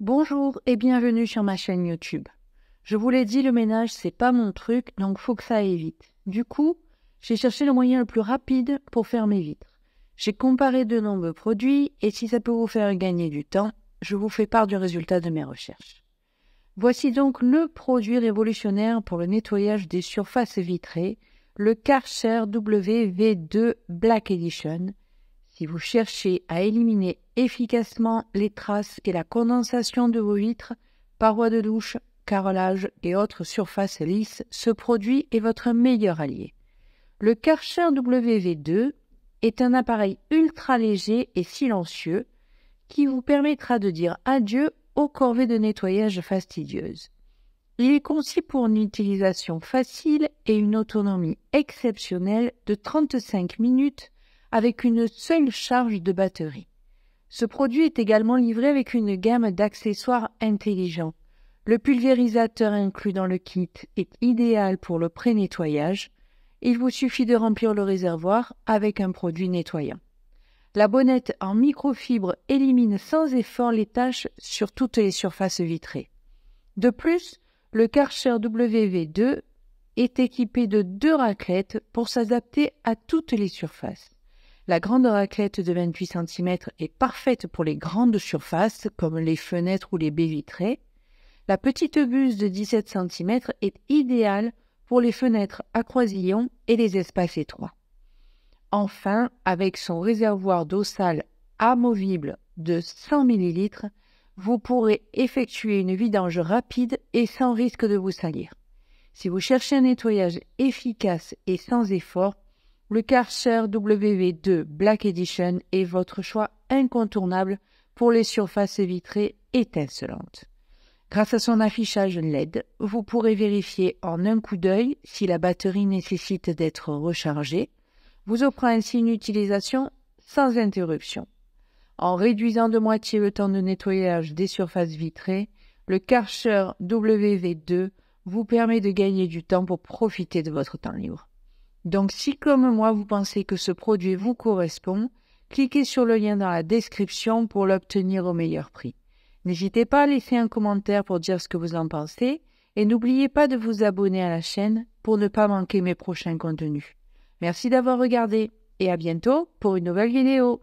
Bonjour et bienvenue sur ma chaîne YouTube. Je vous l'ai dit, le ménage, c'est pas mon truc, donc faut que ça aille vite. Du coup, j'ai cherché le moyen le plus rapide pour faire mes vitres. J'ai comparé de nombreux produits et si ça peut vous faire gagner du temps, je vous fais part du résultat de mes recherches. Voici donc le produit révolutionnaire pour le nettoyage des surfaces vitrées, le Karcher wv 2 Black Edition, si vous cherchez à éliminer efficacement les traces et la condensation de vos vitres, parois de douche, carrelage et autres surfaces lisses, ce produit est votre meilleur allié. Le Karcher WV2 est un appareil ultra léger et silencieux qui vous permettra de dire adieu aux corvées de nettoyage fastidieuses. Il est conçu pour une utilisation facile et une autonomie exceptionnelle de 35 minutes avec une seule charge de batterie. Ce produit est également livré avec une gamme d'accessoires intelligents. Le pulvérisateur inclus dans le kit est idéal pour le pré-nettoyage. Il vous suffit de remplir le réservoir avec un produit nettoyant. La bonnette en microfibre élimine sans effort les taches sur toutes les surfaces vitrées. De plus, le Karcher WV2 est équipé de deux raclettes pour s'adapter à toutes les surfaces. La grande raclette de 28 cm est parfaite pour les grandes surfaces comme les fenêtres ou les baies vitrées. La petite buse de 17 cm est idéale pour les fenêtres à croisillons et les espaces étroits. Enfin, avec son réservoir d'eau sale amovible de 100 ml, vous pourrez effectuer une vidange rapide et sans risque de vous salir. Si vous cherchez un nettoyage efficace et sans effort, le Karcher WV2 Black Edition est votre choix incontournable pour les surfaces vitrées étincelantes. Grâce à son affichage LED, vous pourrez vérifier en un coup d'œil si la batterie nécessite d'être rechargée, vous offrant ainsi une utilisation sans interruption. En réduisant de moitié le temps de nettoyage des surfaces vitrées, le Karcher WV2 vous permet de gagner du temps pour profiter de votre temps libre. Donc si comme moi vous pensez que ce produit vous correspond, cliquez sur le lien dans la description pour l'obtenir au meilleur prix. N'hésitez pas à laisser un commentaire pour dire ce que vous en pensez et n'oubliez pas de vous abonner à la chaîne pour ne pas manquer mes prochains contenus. Merci d'avoir regardé et à bientôt pour une nouvelle vidéo.